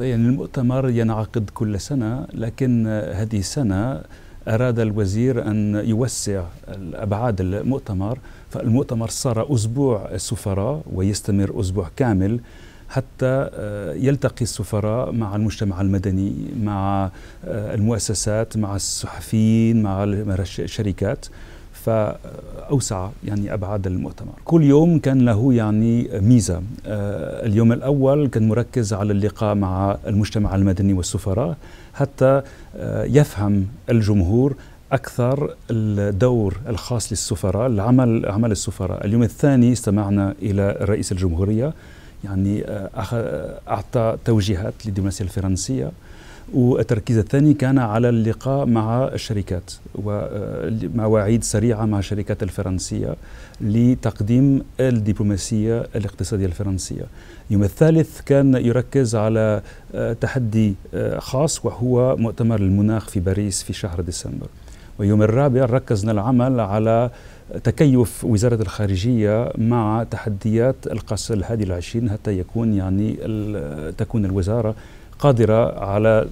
يعني المؤتمر ينعقد كل سنة لكن هذه السنة أراد الوزير أن يوسع أبعاد المؤتمر فالمؤتمر صار أسبوع السفراء ويستمر أسبوع كامل حتى آه، يلتقي السفراء مع المجتمع المدني مع آه، المؤسسات مع الصحفيين مع الشركات فأوسع يعني أبعاد المؤتمر كل يوم كان له يعني ميزة آه، اليوم الأول كان مركز على اللقاء مع المجتمع المدني والسفراء حتى آه، يفهم الجمهور أكثر الدور الخاص للسفراء العمل عمل السفراء اليوم الثاني استمعنا إلى رئيس الجمهورية يعني آه، آه، أعطى توجيهات للدبلوماسية الفرنسية والتركيز الثاني كان على اللقاء مع الشركات ومواعيد آه، سريعة مع الشركات الفرنسية لتقديم الدبلوماسية الاقتصادية الفرنسية اليوم الثالث كان يركز على تحدي خاص وهو مؤتمر المناخ في باريس في شهر ديسمبر ويوم الرابع ركزنا العمل على تكيف وزارة الخارجية مع تحديات القصر الهادي العشرين حتى يكون يعني تكون الوزارة قادرة على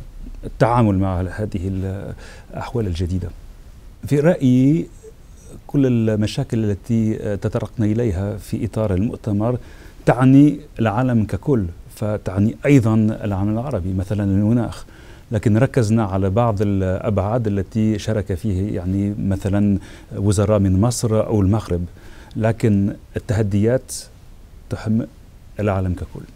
التعامل مع هذه الأحوال الجديدة في رأيي كل المشاكل التي تطرقنا إليها في إطار المؤتمر تعني العالم ككل فتعني أيضا العالم العربي مثلا المناخ لكن ركزنا على بعض الأبعاد التي شارك فيه يعني مثلا وزراء من مصر أو المغرب لكن التحديات تحم العالم ككل